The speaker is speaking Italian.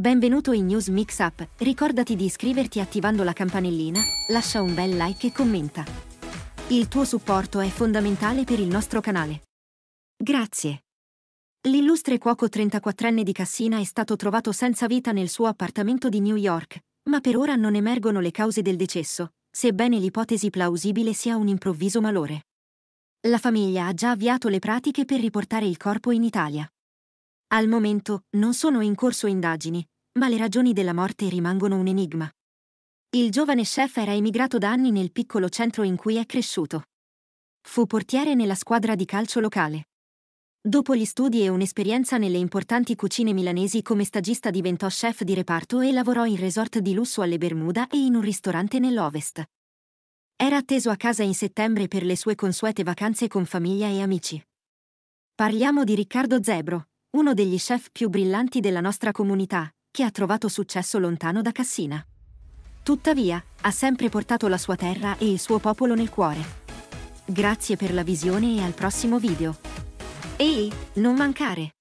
Benvenuto in News Mix Up, ricordati di iscriverti attivando la campanellina, lascia un bel like e commenta. Il tuo supporto è fondamentale per il nostro canale. Grazie. L'illustre cuoco 34enne di Cassina è stato trovato senza vita nel suo appartamento di New York, ma per ora non emergono le cause del decesso, sebbene l'ipotesi plausibile sia un improvviso malore. La famiglia ha già avviato le pratiche per riportare il corpo in Italia. Al momento non sono in corso indagini, ma le ragioni della morte rimangono un enigma. Il giovane chef era emigrato da anni nel piccolo centro in cui è cresciuto. Fu portiere nella squadra di calcio locale. Dopo gli studi e un'esperienza nelle importanti cucine milanesi come stagista diventò chef di reparto e lavorò in resort di lusso alle Bermuda e in un ristorante nell'Ovest. Era atteso a casa in settembre per le sue consuete vacanze con famiglia e amici. Parliamo di Riccardo Zebro, uno degli chef più brillanti della nostra comunità, che ha trovato successo lontano da Cassina. Tuttavia, ha sempre portato la sua terra e il suo popolo nel cuore. Grazie per la visione e al prossimo video. Ehi, non mancare!